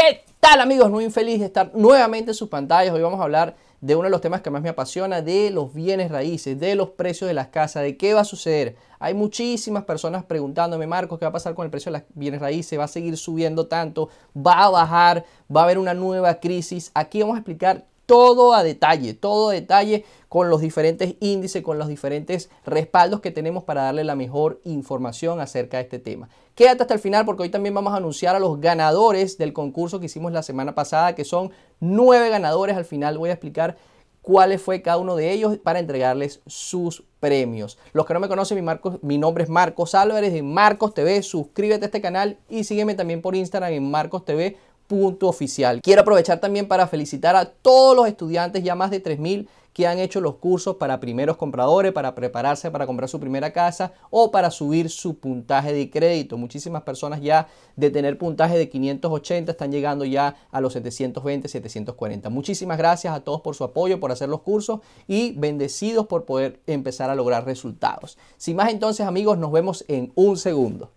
¿Qué tal amigos? Muy infeliz de estar nuevamente en sus pantallas. Hoy vamos a hablar de uno de los temas que más me apasiona, de los bienes raíces, de los precios de las casas, de qué va a suceder. Hay muchísimas personas preguntándome, Marcos, ¿qué va a pasar con el precio de las bienes raíces? ¿Va a seguir subiendo tanto? ¿Va a bajar? ¿Va a haber una nueva crisis? Aquí vamos a explicar todo a detalle, todo a detalle con los diferentes índices, con los diferentes respaldos que tenemos para darle la mejor información acerca de este tema. Quédate hasta el final porque hoy también vamos a anunciar a los ganadores del concurso que hicimos la semana pasada, que son nueve ganadores. Al final voy a explicar cuáles fue cada uno de ellos para entregarles sus premios. Los que no me conocen, mi, Marcos, mi, nombre es Marcos Álvarez de Marcos TV. Suscríbete a este canal y sígueme también por Instagram en Marcos TV punto oficial. Quiero aprovechar también para felicitar a todos los estudiantes, ya más de 3.000 que han hecho los cursos para primeros compradores, para prepararse para comprar su primera casa o para subir su puntaje de crédito. Muchísimas personas ya de tener puntaje de 580 están llegando ya a los 720, 740. Muchísimas gracias a todos por su apoyo, por hacer los cursos y bendecidos por poder empezar a lograr resultados. Sin más entonces amigos, nos vemos en un segundo.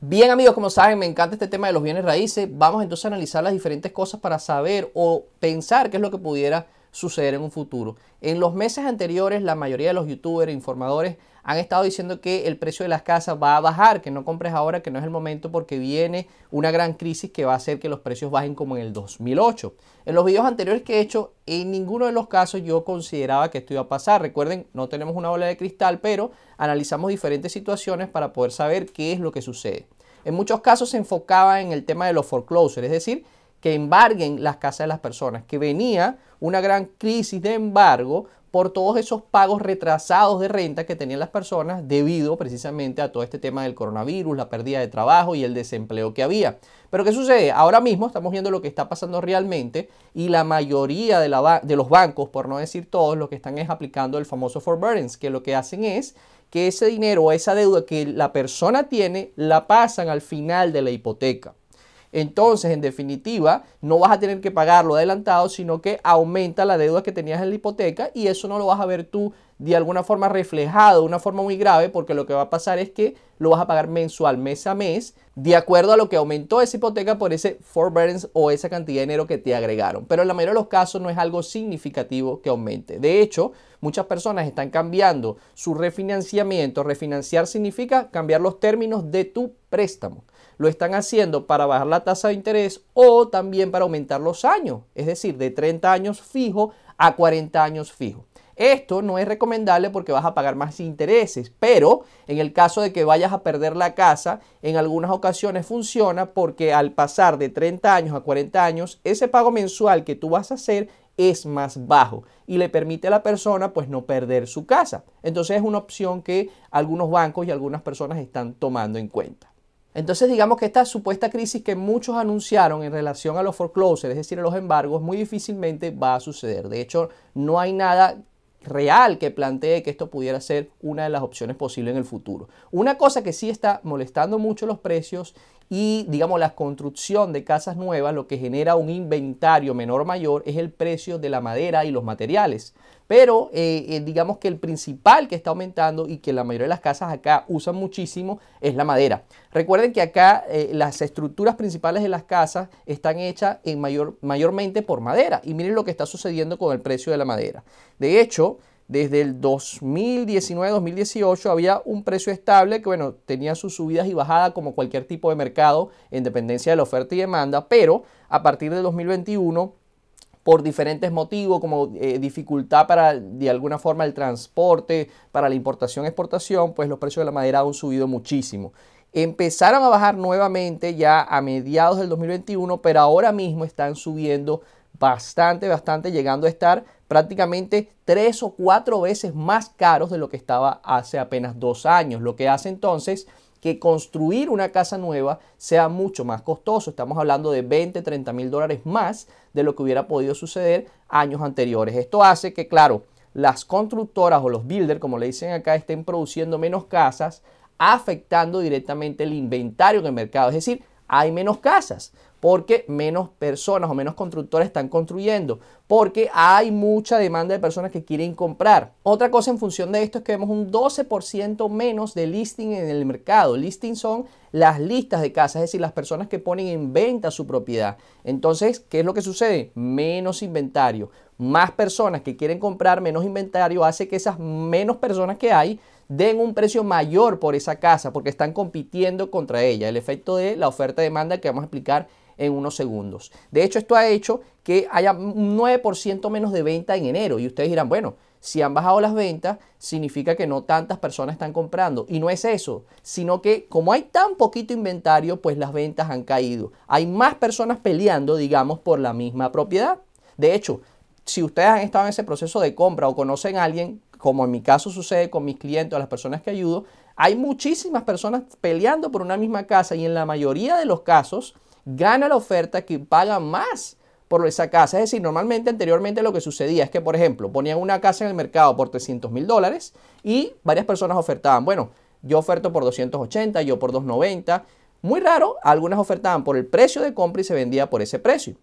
Bien amigos, como saben, me encanta este tema de los bienes raíces. Vamos entonces a analizar las diferentes cosas para saber o pensar qué es lo que pudiera suceder en un futuro. En los meses anteriores, la mayoría de los youtubers, e informadores, han estado diciendo que el precio de las casas va a bajar, que no compres ahora, que no es el momento porque viene una gran crisis que va a hacer que los precios bajen como en el 2008. En los videos anteriores que he hecho, en ninguno de los casos yo consideraba que esto iba a pasar. Recuerden, no tenemos una ola de cristal, pero analizamos diferentes situaciones para poder saber qué es lo que sucede. En muchos casos se enfocaba en el tema de los foreclosures, es decir, que embarguen las casas de las personas, que venía una gran crisis de embargo por todos esos pagos retrasados de renta que tenían las personas debido precisamente a todo este tema del coronavirus, la pérdida de trabajo y el desempleo que había. Pero ¿qué sucede? Ahora mismo estamos viendo lo que está pasando realmente y la mayoría de, los bancos, por no decir todos, lo que están es aplicando el famoso forbearance, que lo que hacen es que ese dinero o esa deuda que la persona tiene la pasan al final de la hipoteca. Entonces, en definitiva, no vas a tener que pagarlo adelantado, sino que aumenta la deuda que tenías en la hipoteca y eso no lo vas a ver tú de alguna forma reflejado, de una forma muy grave, porque lo que va a pasar es que lo vas a pagar mensual, mes a mes, de acuerdo a lo que aumentó esa hipoteca por ese forbearance o esa cantidad de dinero que te agregaron. Pero en la mayoría de los casos no es algo significativo que aumente. De hecho, muchas personas están cambiando su refinanciamiento. Refinanciar significa cambiar los términos de tu préstamo lo están haciendo para bajar la tasa de interés o también para aumentar los años, es decir, de 30 años fijo a 40 años fijo. Esto no es recomendable porque vas a pagar más intereses, pero en el caso de que vayas a perder la casa, en algunas ocasiones funciona porque al pasar de 30 años a 40 años, ese pago mensual que tú vas a hacer es más bajo y le permite a la persona pues no perder su casa. Entonces es una opción que algunos bancos y algunas personas están tomando en cuenta. Entonces digamos que esta supuesta crisis que muchos anunciaron en relación a los foreclosures, es decir, a los embargos, muy difícilmente va a suceder. De hecho, no hay nada real que plantee que esto pudiera ser una de las opciones posibles en el futuro. Una cosa que sí está molestando mucho los precios y digamos la construcción de casas nuevas lo que genera un inventario menor o mayor es el precio de la madera y los materiales. Pero eh, eh, digamos que el principal que está aumentando y que la mayoría de las casas acá usan muchísimo es la madera. Recuerden que acá eh, las estructuras principales de las casas están hechas en mayor, mayormente por madera. Y miren lo que está sucediendo con el precio de la madera. De hecho, desde el 2019-2018 había un precio estable que, bueno, tenía sus subidas y bajadas como cualquier tipo de mercado en dependencia de la oferta y demanda, pero a partir del 2021 por diferentes motivos, como eh, dificultad para de alguna forma el transporte, para la importación, exportación, pues los precios de la madera han subido muchísimo. Empezaron a bajar nuevamente ya a mediados del 2021, pero ahora mismo están subiendo bastante, bastante, llegando a estar prácticamente tres o cuatro veces más caros de lo que estaba hace apenas dos años, lo que hace entonces que construir una casa nueva sea mucho más costoso. Estamos hablando de 20, 30 mil dólares más de lo que hubiera podido suceder años anteriores. Esto hace que, claro, las constructoras o los builders, como le dicen acá, estén produciendo menos casas, afectando directamente el inventario del el mercado. Es decir, hay menos casas, porque menos personas o menos constructores están construyendo, porque hay mucha demanda de personas que quieren comprar. Otra cosa en función de esto es que vemos un 12% menos de listing en el mercado. Listing son las listas de casas, es decir, las personas que ponen en venta su propiedad. Entonces, ¿qué es lo que sucede? Menos inventario. Más personas que quieren comprar, menos inventario hace que esas menos personas que hay den un precio mayor por esa casa porque están compitiendo contra ella. El efecto de la oferta-demanda que vamos a explicar en unos segundos. De hecho, esto ha hecho que haya un 9% menos de venta en enero. Y ustedes dirán, bueno, si han bajado las ventas, significa que no tantas personas están comprando. Y no es eso, sino que como hay tan poquito inventario, pues las ventas han caído. Hay más personas peleando, digamos, por la misma propiedad. De hecho, si ustedes han estado en ese proceso de compra o conocen a alguien como en mi caso sucede con mis clientes o las personas que ayudo, hay muchísimas personas peleando por una misma casa y en la mayoría de los casos gana la oferta que paga más por esa casa. Es decir, normalmente anteriormente lo que sucedía es que, por ejemplo, ponían una casa en el mercado por 300 mil dólares y varias personas ofertaban, bueno, yo oferto por 280, yo por 290. Muy raro, algunas ofertaban por el precio de compra y se vendía por ese precio.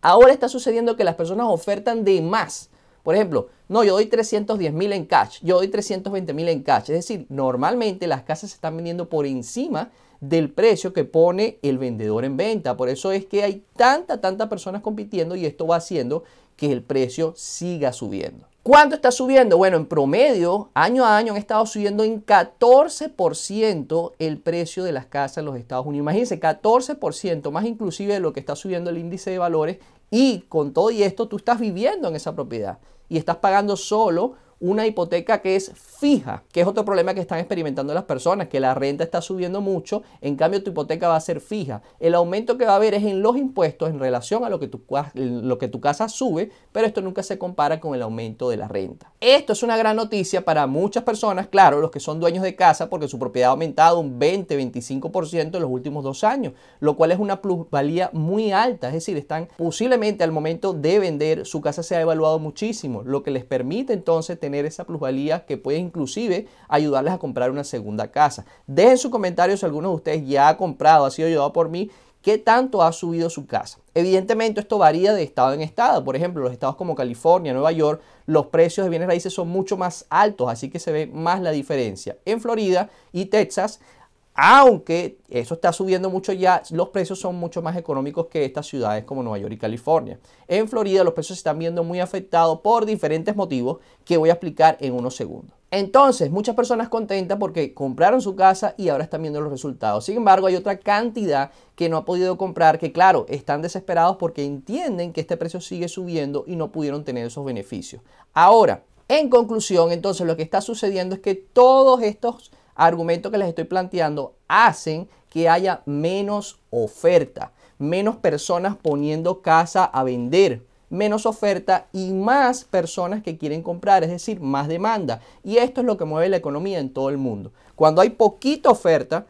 Ahora está sucediendo que las personas ofertan de más. Por ejemplo, no, yo doy 310 mil en cash, yo doy 320 mil en cash. Es decir, normalmente las casas se están vendiendo por encima del precio que pone el vendedor en venta. Por eso es que hay tanta, tanta personas compitiendo y esto va haciendo que el precio siga subiendo. ¿Cuánto está subiendo? Bueno, en promedio, año a año han estado subiendo en 14% el precio de las casas en los Estados Unidos. Imagínense, 14% más inclusive de lo que está subiendo el índice de valores y con todo y esto tú estás viviendo en esa propiedad y estás pagando solo una hipoteca que es fija, que es otro problema que están experimentando las personas, que la renta está subiendo mucho, en cambio tu hipoteca va a ser fija. El aumento que va a haber es en los impuestos en relación a lo que tu, casa sube, pero esto nunca se compara con el aumento de la renta. Esto es una gran noticia para muchas personas, claro, los que son dueños de casa, porque su propiedad ha aumentado un 20-25% en los últimos dos años, lo cual es una plusvalía muy alta, es decir, están posiblemente al momento de vender, su casa se ha evaluado muchísimo, lo que les permite entonces tener esa plusvalía que puede inclusive ayudarles a comprar una segunda casa. Dejen sus comentarios si alguno de ustedes ya ha comprado, ha sido ayudado por mí qué tanto ha subido su casa. Evidentemente esto varía de estado en estado. Por ejemplo, los estados como California, Nueva York, los precios de bienes raíces son mucho más altos, así que se ve más la diferencia. En Florida y Texas aunque eso está subiendo mucho ya, los precios son mucho más económicos que estas ciudades como Nueva York y California. En Florida los precios se están viendo muy afectados por diferentes motivos que voy a explicar en unos segundos. Entonces, muchas personas contentas porque compraron su casa y ahora están viendo los resultados. Sin embargo, hay otra cantidad que no ha podido comprar, que claro, están desesperados porque entienden que este precio sigue subiendo y no pudieron tener esos beneficios. Ahora, en conclusión, entonces lo que está sucediendo es que todos estos argumento que les estoy planteando hacen que haya menos oferta, menos personas poniendo casa a vender, menos oferta y más personas que quieren comprar, es decir, más demanda. Y esto es lo que mueve la economía en todo el mundo. Cuando hay poquita oferta,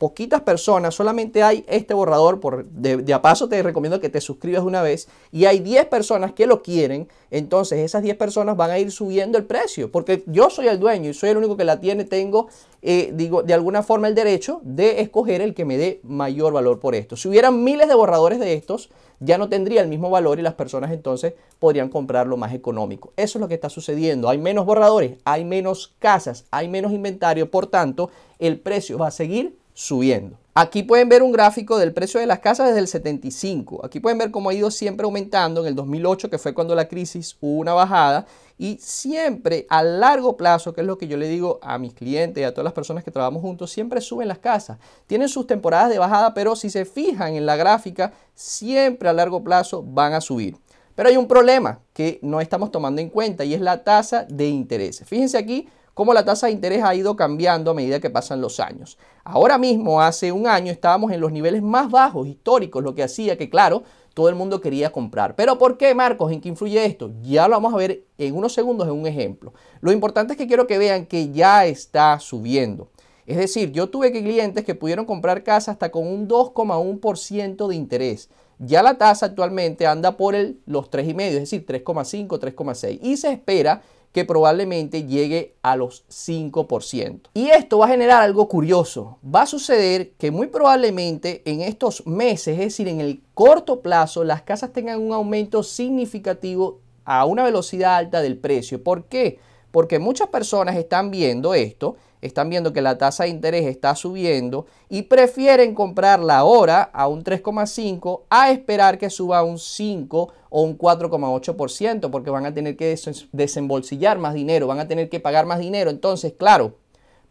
poquitas personas, solamente hay este borrador, por, de, a paso te recomiendo que te suscribas una vez, y hay 10 personas que lo quieren, entonces esas 10 personas van a ir subiendo el precio, porque yo soy el dueño y soy el único que la tiene, tengo, eh, digo, de alguna forma el derecho de escoger el que me dé mayor valor por esto. Si hubieran miles de borradores de estos, ya no tendría el mismo valor y las personas entonces podrían comprarlo más económico. Eso es lo que está sucediendo. Hay menos borradores, hay menos casas, hay menos inventario, por tanto, el precio va a seguir subiendo. Aquí pueden ver un gráfico del precio de las casas desde el 75. Aquí pueden ver cómo ha ido siempre aumentando en el 2008, que fue cuando la crisis hubo una bajada. Y siempre a largo plazo, que es lo que yo le digo a mis clientes y a todas las personas que trabajamos juntos, siempre suben las casas. Tienen sus temporadas de bajada, pero si se fijan en la gráfica, siempre a largo plazo van a subir. Pero hay un problema que no estamos tomando en cuenta y es la tasa de interés. Fíjense aquí cómo la tasa de interés ha ido cambiando a medida que pasan los años. Ahora mismo, hace un año, estábamos en los niveles más bajos históricos, lo que hacía que, claro, todo el mundo quería comprar. Pero ¿por qué, Marcos? ¿En qué influye esto? Ya lo vamos a ver en unos segundos en un ejemplo. Lo importante es que quiero que vean que ya está subiendo. Es decir, yo tuve clientes que pudieron comprar casa hasta con un 2,1% de interés. Ya la tasa actualmente anda por el, los 3,5, es decir, 3,5, 3,6. Y se espera que probablemente llegue a los 5%. Y esto va a generar algo curioso. Va a suceder que muy probablemente en estos meses, es decir, en el corto plazo, las casas tengan un aumento significativo a una velocidad alta del precio. ¿Por qué? Porque muchas personas están viendo esto están viendo que la tasa de interés está subiendo y prefieren comprarla ahora a un 3,5 a esperar que suba a un 5 o un 4,8% porque van a tener que desembolsillar más dinero, van a tener que pagar más dinero. Entonces, claro,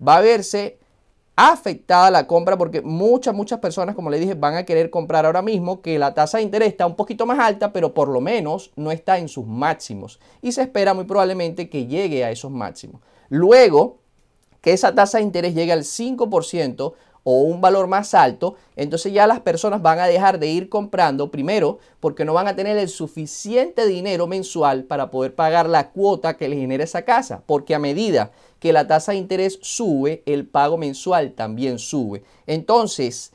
va a verse afectada la compra porque muchas, muchas personas, como le dije, van a querer comprar ahora mismo que la tasa de interés está un poquito más alta, pero por lo menos no está en sus máximos y se espera muy probablemente que llegue a esos máximos. Luego, que esa tasa de interés llegue al 5% o un valor más alto, entonces ya las personas van a dejar de ir comprando primero porque no van a tener el suficiente dinero mensual para poder pagar la cuota que les genera esa casa, porque a medida que la tasa de interés sube, el pago mensual también sube. Entonces,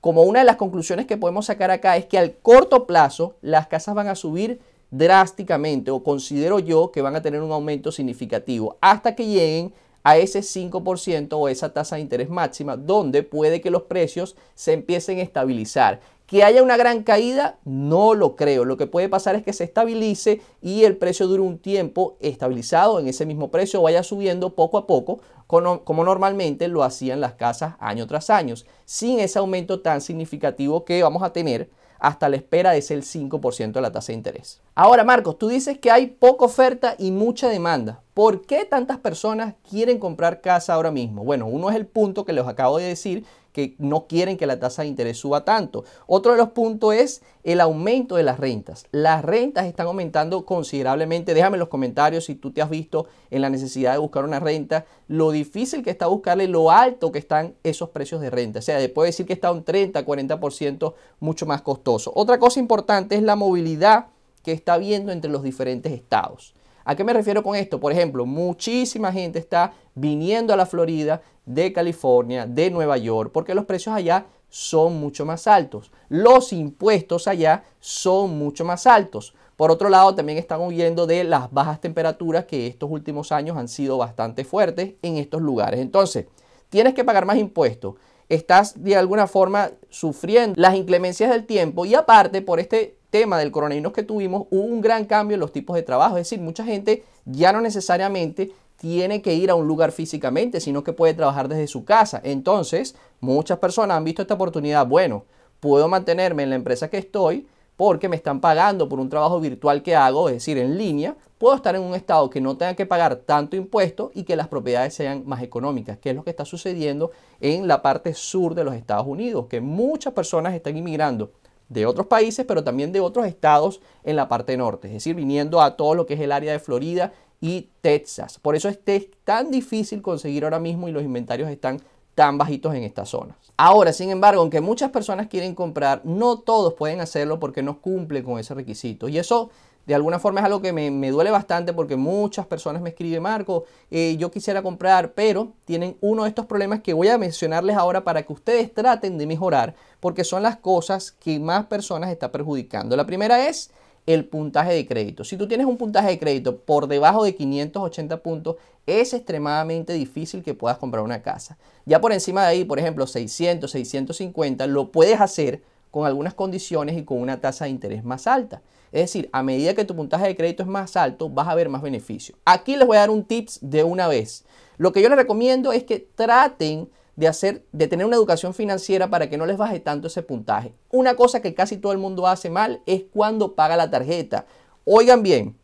como una de las conclusiones que podemos sacar acá es que al corto plazo las casas van a subir drásticamente o considero yo que van a tener un aumento significativo hasta que lleguen a ese 5% o esa tasa de interés máxima, donde puede que los precios se empiecen a estabilizar. Que haya una gran caída, no lo creo. Lo que puede pasar es que se estabilice y el precio dure un tiempo estabilizado en ese mismo precio, vaya subiendo poco a poco, como normalmente lo hacían las casas año tras año, sin ese aumento tan significativo que vamos a tener hasta la espera de ser el 5% de la tasa de interés. Ahora, Marcos, tú dices que hay poca oferta y mucha demanda. ¿Por qué tantas personas quieren comprar casa ahora mismo? Bueno, uno es el punto que les acabo de decir, que no quieren que la tasa de interés suba tanto. Otro de los puntos es el aumento de las rentas. Las rentas están aumentando considerablemente. Déjame en los comentarios si tú te has visto en la necesidad de buscar una renta, lo difícil que está buscarle, lo alto que están esos precios de renta. O sea, puede decir que está un 30, 40% mucho más costoso. Otra cosa importante es la movilidad que está habiendo entre los diferentes estados. ¿A qué me refiero con esto? Por ejemplo, muchísima gente está viniendo a la Florida de California, de Nueva York, porque los precios allá son mucho más altos. Los impuestos allá son mucho más altos. Por otro lado, también están huyendo de las bajas temperaturas que estos últimos años han sido bastante fuertes en estos lugares. Entonces, tienes que pagar más impuestos. Estás de alguna forma sufriendo las inclemencias del tiempo y aparte por este tema del coronavirus que tuvimos, un gran cambio en los tipos de trabajo. Es decir, mucha gente ya no necesariamente tiene que ir a un lugar físicamente, sino que puede trabajar desde su casa. Entonces, muchas personas han visto esta oportunidad. Bueno, puedo mantenerme en la empresa que estoy porque me están pagando por un trabajo virtual que hago, es decir, en línea, puedo estar en un estado que no tenga que pagar tanto impuesto y que las propiedades sean más económicas, que es lo que está sucediendo en la parte sur de los Estados Unidos, que muchas personas están inmigrando de otros países, pero también de otros estados en la parte norte, es decir, viniendo a todo lo que es el área de Florida y Texas. Por eso es tan difícil conseguir ahora mismo y los inventarios están tan bajitos en estas zonas. Ahora, sin embargo, aunque muchas personas quieren comprar, no todos pueden hacerlo porque no cumplen con ese requisito. Y eso de alguna forma es algo que me, duele bastante porque muchas personas me escriben, Marco, eh, yo quisiera comprar, pero tienen uno de estos problemas que voy a mencionarles ahora para que ustedes traten de mejorar, porque son las cosas que más personas está perjudicando. La primera es el puntaje de crédito. Si tú tienes un puntaje de crédito por debajo de 580 puntos, es extremadamente difícil que puedas comprar una casa. Ya por encima de ahí, por ejemplo, 600, 650, lo puedes hacer con algunas condiciones y con una tasa de interés más alta. Es decir, a medida que tu puntaje de crédito es más alto, vas a ver más beneficio. Aquí les voy a dar un tips de una vez. Lo que yo les recomiendo es que traten de hacer, de tener una educación financiera para que no les baje tanto ese puntaje. Una cosa que casi todo el mundo hace mal es cuando paga la tarjeta. Oigan bien,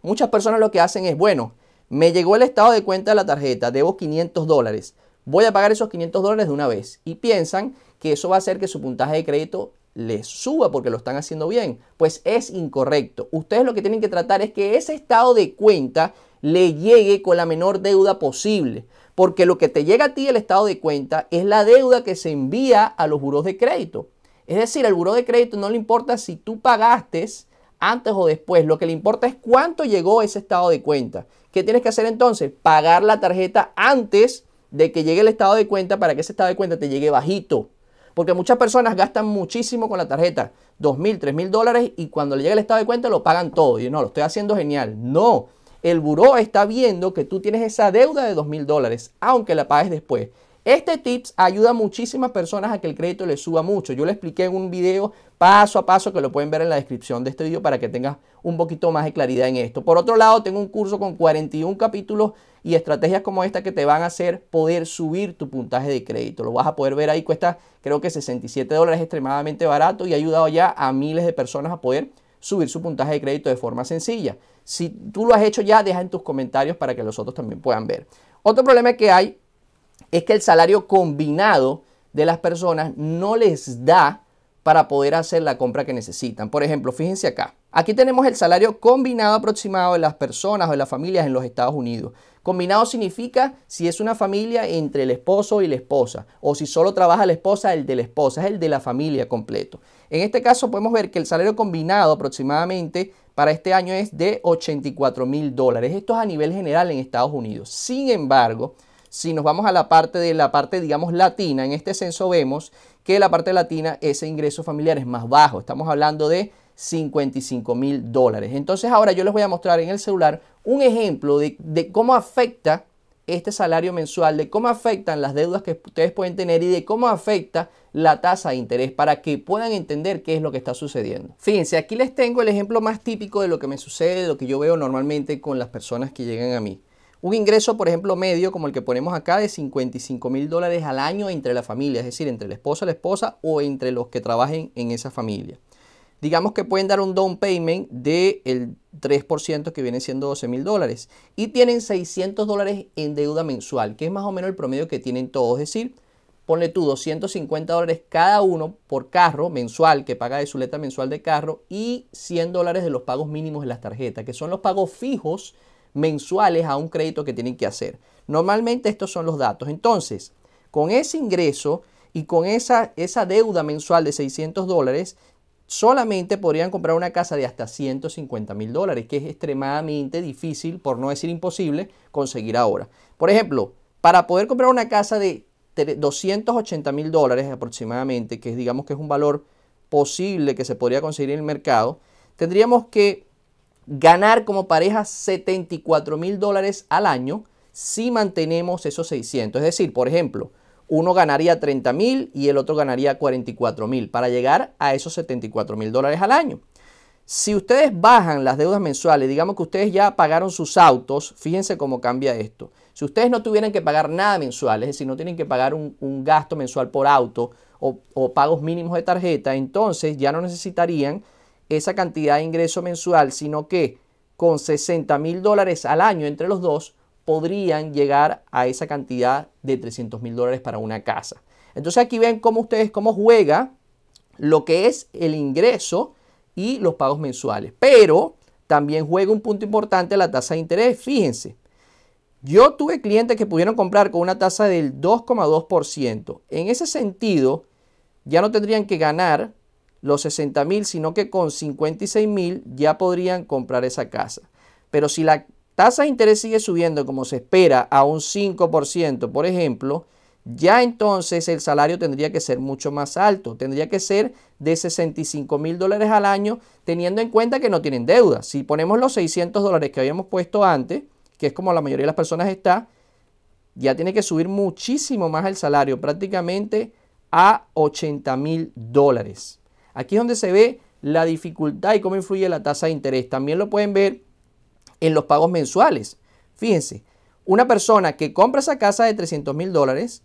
muchas personas lo que hacen es, bueno, me llegó el estado de cuenta de la tarjeta, debo 500 dólares, voy a pagar esos 500 dólares de una vez. Y piensan que eso va a hacer que su puntaje de crédito le suba porque lo están haciendo bien. Pues es incorrecto. Ustedes lo que tienen que tratar es que ese estado de cuenta le llegue con la menor deuda posible. Porque lo que te llega a ti el estado de cuenta es la deuda que se envía a los buros de crédito. Es decir, al buró de crédito no le importa si tú pagaste antes o después. Lo que le importa es cuánto llegó ese estado de cuenta. ¿Qué tienes que hacer entonces? Pagar la tarjeta antes de que llegue el estado de cuenta para que ese estado de cuenta te llegue bajito. Porque muchas personas gastan muchísimo con la tarjeta, dos mil, tres dólares, y cuando le llega el estado de cuenta lo pagan todo. Y no, lo estoy haciendo genial. No, el buró está viendo que tú tienes esa deuda de dos mil dólares, aunque la pagues después. Este tips ayuda a muchísimas personas a que el crédito les suba mucho. Yo lo expliqué en un video paso a paso que lo pueden ver en la descripción de este video para que tengas un poquito más de claridad en esto. Por otro lado, tengo un curso con 41 capítulos y estrategias como esta que te van a hacer poder subir tu puntaje de crédito. Lo vas a poder ver ahí, cuesta creo que 67 dólares, extremadamente barato y ha ayudado ya a miles de personas a poder subir su puntaje de crédito de forma sencilla. Si tú lo has hecho ya, deja en tus comentarios para que los otros también puedan ver. Otro problema que hay es que el salario combinado de las personas no les da para poder hacer la compra que necesitan. Por ejemplo, fíjense acá. Aquí tenemos el salario combinado aproximado de las personas o de las familias en los Estados Unidos. Combinado significa si es una familia entre el esposo y la esposa, o si solo trabaja la esposa, el de la esposa, es el de la familia completo. En este caso podemos ver que el salario combinado aproximadamente para este año es de 84 mil dólares. Esto es a nivel general en Estados Unidos. Sin embargo, si nos vamos a la parte de la parte, digamos, latina, en este censo vemos que la parte latina ese ingreso familiar es más bajo. Estamos hablando de 55 mil dólares. Entonces ahora yo les voy a mostrar en el celular un ejemplo de, de cómo afecta este salario mensual, de cómo afectan las deudas que ustedes pueden tener y de cómo afecta la tasa de interés para que puedan entender qué es lo que está sucediendo. Fíjense, aquí les tengo el ejemplo más típico de lo que me sucede, de lo que yo veo normalmente con las personas que llegan a mí. Un ingreso, por ejemplo, medio, como el que ponemos acá, de 55 mil dólares al año entre la familia, es decir, entre la esposa, la esposa o entre los que trabajen en esa familia. Digamos que pueden dar un down payment del 3% que viene siendo 12 mil dólares y tienen 600 dólares en deuda mensual, que es más o menos el promedio que tienen todos, es decir, ponle tú 250 dólares cada uno por carro mensual que paga de su letra mensual de carro y 100 dólares de los pagos mínimos de las tarjetas, que son los pagos fijos mensuales a un crédito que tienen que hacer. Normalmente estos son los datos. Entonces, con ese ingreso y con esa, esa deuda mensual de 600 dólares, solamente podrían comprar una casa de hasta 150 mil dólares, que es extremadamente difícil, por no decir imposible, conseguir ahora. Por ejemplo, para poder comprar una casa de 280 mil dólares aproximadamente, que digamos que es un valor posible que se podría conseguir en el mercado, tendríamos que ganar como pareja 74 mil dólares al año si mantenemos esos 600. Es decir, por ejemplo, uno ganaría 30 mil y el otro ganaría 44 mil para llegar a esos 74 mil dólares al año. Si ustedes bajan las deudas mensuales, digamos que ustedes ya pagaron sus autos, fíjense cómo cambia esto. Si ustedes no tuvieran que pagar nada mensual, es decir, no tienen que pagar un, gasto mensual por auto o pagos mínimos de tarjeta, entonces ya no necesitarían esa cantidad de ingreso mensual, sino que con 60 mil dólares al año entre los dos podrían llegar a esa cantidad de 300 mil dólares para una casa. Entonces aquí ven cómo ustedes, cómo juega lo que es el ingreso y los pagos mensuales. Pero también juega un punto importante la tasa de interés. Fíjense, yo tuve clientes que pudieron comprar con una tasa del 2,2%. En ese sentido, ya no tendrían que ganar los 60 mil, sino que con 56 mil ya podrían comprar esa casa. Pero si la tasa de interés sigue subiendo como se espera a un 5%, por ejemplo, ya entonces el salario tendría que ser mucho más alto, tendría que ser de 65 mil dólares al año, teniendo en cuenta que no tienen deuda. Si ponemos los 600 dólares que habíamos puesto antes, que es como la mayoría de las personas está, ya tiene que subir muchísimo más el salario, prácticamente a 80 mil dólares. Aquí es donde se ve la dificultad y cómo influye la tasa de interés. También lo pueden ver en los pagos mensuales. Fíjense, una persona que compra esa casa de 300 mil dólares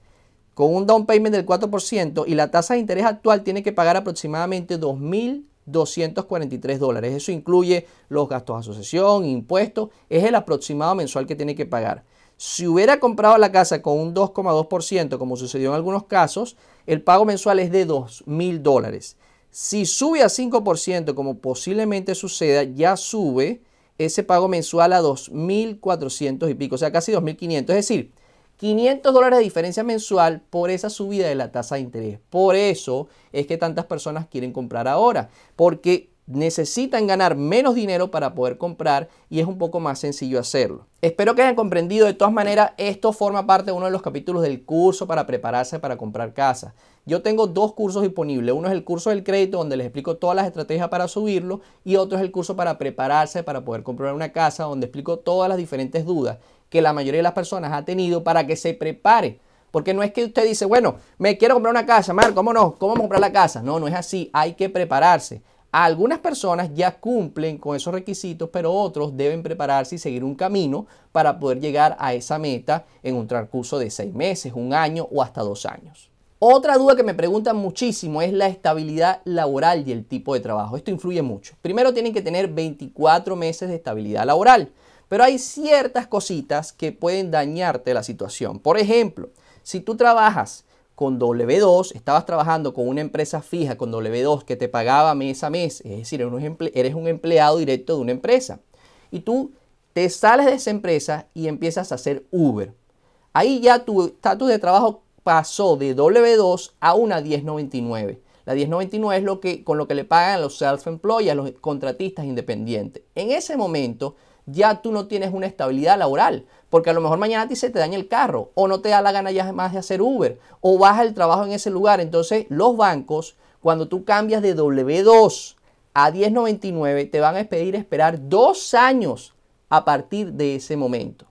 con un down payment del 4% y la tasa de interés actual tiene que pagar aproximadamente 2.243 dólares. Eso incluye los gastos de asociación, impuestos, es el aproximado mensual que tiene que pagar. Si hubiera comprado la casa con un 2,2%, como sucedió en algunos casos, el pago mensual es de mil dólares. Si sube a 5%, como posiblemente suceda, ya sube ese pago mensual a 2.400 y pico, o sea, casi 2.500. Es decir, 500 dólares de diferencia mensual por esa subida de la tasa de interés. Por eso es que tantas personas quieren comprar ahora, porque necesitan ganar menos dinero para poder comprar y es un poco más sencillo hacerlo. Espero que hayan comprendido. De todas maneras, esto forma parte de uno de los capítulos del curso para prepararse para comprar casa. Yo tengo dos cursos disponibles. Uno es el curso del crédito, donde les explico todas las estrategias para subirlo, y otro es el curso para prepararse para poder comprar una casa, donde explico todas las diferentes dudas que la mayoría de las personas ha tenido para que se prepare. Porque no es que usted dice, bueno, me quiero comprar una casa, Marco, ¿cómo no? ¿Cómo comprar la casa? No, no es así. Hay que prepararse. Algunas personas ya cumplen con esos requisitos, pero otros deben prepararse y seguir un camino para poder llegar a esa meta en un transcurso de seis meses, un año o hasta dos años. Otra duda que me preguntan muchísimo es la estabilidad laboral y el tipo de trabajo. Esto influye mucho. Primero tienen que tener 24 meses de estabilidad laboral, pero hay ciertas cositas que pueden dañarte la situación. Por ejemplo, si tú trabajas con W2, estabas trabajando con una empresa fija con W2 que te pagaba mes a mes, es decir, eres un empleado directo de una empresa, y tú te sales de esa empresa y empiezas a hacer Uber. Ahí ya tu estatus de trabajo pasó de W2 a una 1099. La 1099 es lo que, con lo que le pagan a los self-employed, a los contratistas independientes. En ese momento ya tú no tienes una estabilidad laboral, porque a lo mejor mañana a ti se te daña el carro, o no te da la gana ya más de hacer Uber, o baja el trabajo en ese lugar. Entonces los bancos, cuando tú cambias de W2 a 1099, te van a pedir esperar dos años a partir de ese momento.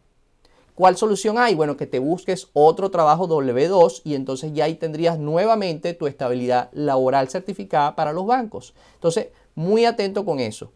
¿Cuál solución hay? Bueno, que te busques otro trabajo W2 y entonces ya ahí tendrías nuevamente tu estabilidad laboral certificada para los bancos. Entonces, muy atento con eso.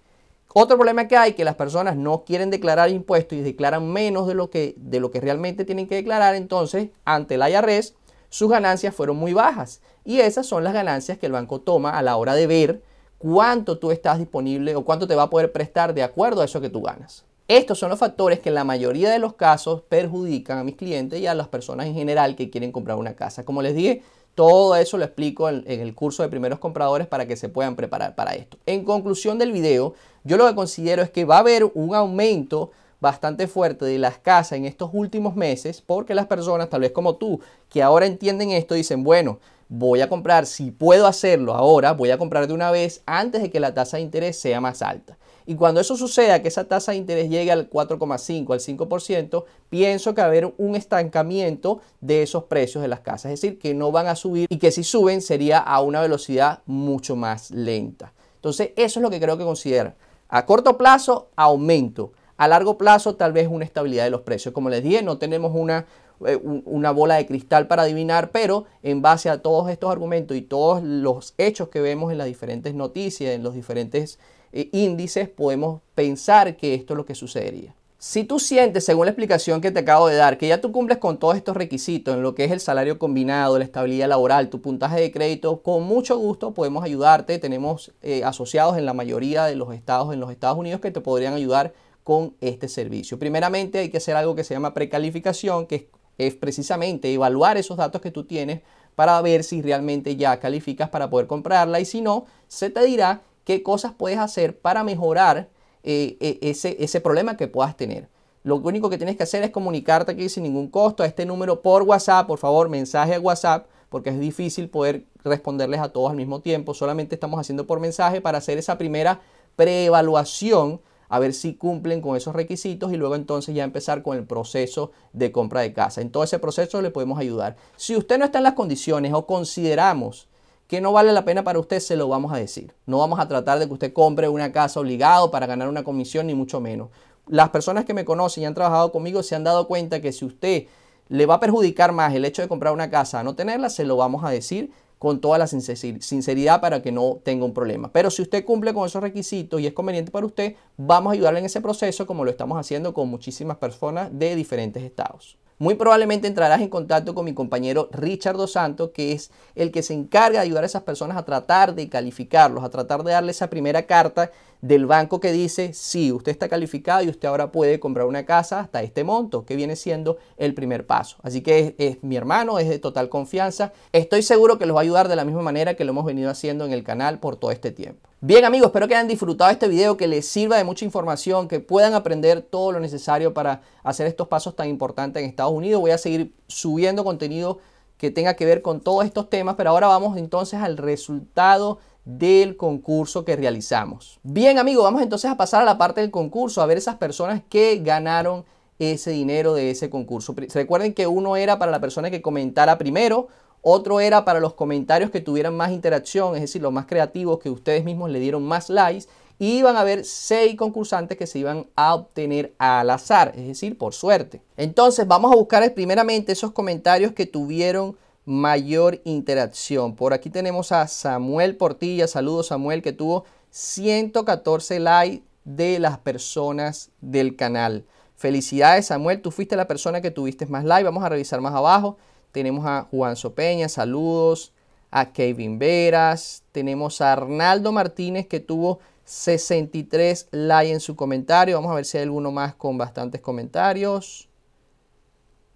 Otro problema que hay que las personas no quieren declarar impuestos y declaran menos de lo que, de lo que realmente tienen que declarar, entonces ante el IRS sus ganancias fueron muy bajas y esas son las ganancias que el banco toma a la hora de ver cuánto tú estás disponible o cuánto te va a poder prestar de acuerdo a eso que tú ganas. Estos son los factores que en la mayoría de los casos perjudican a mis clientes y a las personas en general que quieren comprar una casa. Como les dije, todo eso lo explico en, el curso de primeros compradores para que se puedan preparar para esto. En conclusión del video, yo lo que considero es que va a haber un aumento bastante fuerte de las casas en estos últimos meses porque las personas, tal vez como tú, que ahora entienden esto, dicen, bueno, voy a comprar, si puedo hacerlo ahora, voy a comprar de una vez antes de que la tasa de interés sea más alta. Y cuando eso suceda, que esa tasa de interés llegue al 4,5, al 5%, pienso que va a haber un estancamiento de esos precios de las casas. Es decir, que no van a subir y que si suben sería a una velocidad mucho más lenta. Entonces, eso es lo que creo que considera. A corto plazo, aumento. A largo plazo, tal vez una estabilidad de los precios. Como les dije, no tenemos una, eh, una bola de cristal para adivinar, pero en base a todos estos argumentos y todos los hechos que vemos en las diferentes noticias, en los diferentes eh, índices, podemos pensar que esto es lo que sucedería. Si tú sientes, según la explicación que te acabo de dar, que ya tú cumples con todos estos requisitos en lo que es el salario combinado, la estabilidad laboral, tu puntaje de crédito, con mucho gusto podemos ayudarte. Tenemos eh, asociados en la mayoría de los estados en los Estados Unidos que te podrían ayudar con este servicio. Primeramente hay que hacer algo que se llama precalificación, que es precisamente evaluar esos datos que tú tienes para ver si realmente ya calificas para poder comprarla y si no, se te dirá qué cosas puedes hacer para mejorar eh, eh, ese, ese problema que puedas tener. Lo único que tienes que hacer es comunicarte aquí sin ningún costo a este número por WhatsApp, por favor, mensaje a WhatsApp, porque es difícil poder responderles a todos al mismo tiempo. Solamente estamos haciendo por mensaje para hacer esa primera preevaluación, a ver si cumplen con esos requisitos y luego entonces ya empezar con el proceso de compra de casa. En todo ese proceso le podemos ayudar. Si usted no está en las condiciones o consideramos que no vale la pena para usted, se lo vamos a decir. No vamos a tratar de que usted compre una casa obligado para ganar una comisión, ni mucho menos. Las personas que me conocen y han trabajado conmigo se han dado cuenta que si usted le va a perjudicar más el hecho de comprar una casa a no tenerla, se lo vamos a decir con toda la sinceridad para que no tenga un problema. Pero si usted cumple con esos requisitos y es conveniente para usted, vamos a ayudarle en ese proceso como lo estamos haciendo con muchísimas personas de diferentes estados. Muy probablemente entrarás en contacto con mi compañero Richard Dos Santos, que es el que se encarga de ayudar a esas personas a tratar de calificarlos, a tratar de darle esa primera carta del banco que dice, sí, usted está calificado y usted ahora puede comprar una casa hasta este monto, que viene siendo el primer paso. Así que es mi hermano, es de total confianza. Estoy seguro que los va a ayudar de la misma manera que lo hemos venido haciendo en el canal por todo este tiempo. Bien amigos, espero que hayan disfrutado este video, que les sirva de mucha información, que puedan aprender todo lo necesario para hacer estos pasos tan importantes en Estados Unidos. Voy a seguir subiendo contenido que tenga que ver con todos estos temas, pero ahora vamos entonces al resultado del concurso que realizamos. Bien amigos, vamos entonces a pasar a la parte del concurso, a ver esas personas que ganaron ese dinero de ese concurso. Recuerden que uno era para la persona que comentara primero, otro era para los comentarios que tuvieran más interacción, es decir, los más creativos que ustedes mismos le dieron más likes. Y iban a haber seis concursantes que se iban a obtener al azar, es decir, por suerte. Entonces vamos a buscar primeramente esos comentarios que tuvieron mayor interacción. Por aquí tenemos a Samuel Portilla. Saludos Samuel que tuvo 114 likes de las personas del canal. Felicidades Samuel, tú fuiste la persona que tuviste más likes. Vamos a revisar más abajo tenemos a Juan Peña, saludos, a Kevin Veras, tenemos a Arnaldo Martínez que tuvo 63 likes en su comentario, vamos a ver si hay alguno más con bastantes comentarios.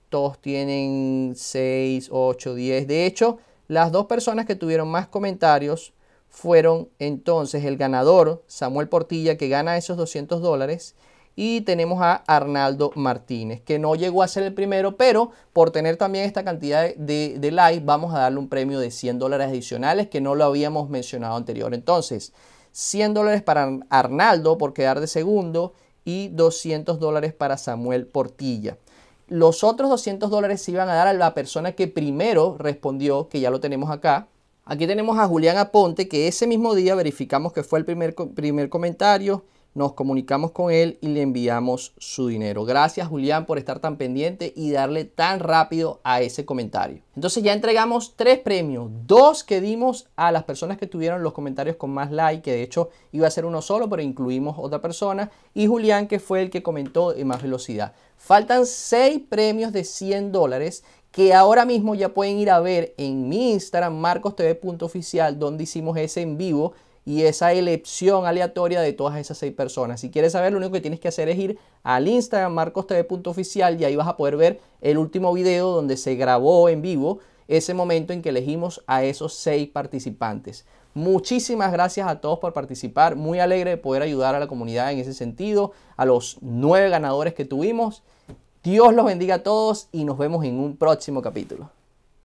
Todos tienen 6, 8, 10. De hecho, las dos personas que tuvieron más comentarios fueron entonces el ganador, Samuel Portilla, que gana esos 200 dólares, y tenemos a Arnaldo Martínez, que no llegó a ser el primero, pero por tener también esta cantidad de, likes, vamos a darle un premio de 100 dólares adicionales que no lo habíamos mencionado anterior. Entonces, 100 dólares para Arnaldo por quedar de segundo y 200 dólares para Samuel Portilla. Los otros 200 dólares se iban a dar a la persona que primero respondió, que ya lo tenemos acá. Aquí tenemos a Julián Aponte, que ese mismo día verificamos que fue el primer, primer comentario nos comunicamos con él y le enviamos su dinero. Gracias Julián por estar tan pendiente y darle tan rápido a ese comentario. Entonces ya entregamos tres premios, dos que dimos a las personas que tuvieron los comentarios con más like, que de hecho iba a ser uno solo, pero incluimos otra persona, y Julián que fue el que comentó en más velocidad. Faltan seis premios de 100 dólares que ahora mismo ya pueden ir a ver en mi Instagram marcostv.oficial donde hicimos ese en vivo y esa elección aleatoria de todas esas seis personas. Si quieres saber, lo único que tienes que hacer es ir al Instagram marcostv.oficial y ahí vas a poder ver el último video donde se grabó en vivo ese momento en que elegimos a esos seis participantes. Muchísimas gracias a todos por participar, muy alegre de poder ayudar a la comunidad en ese sentido, a los nueve ganadores que tuvimos. Dios los bendiga a todos y nos vemos en un próximo capítulo.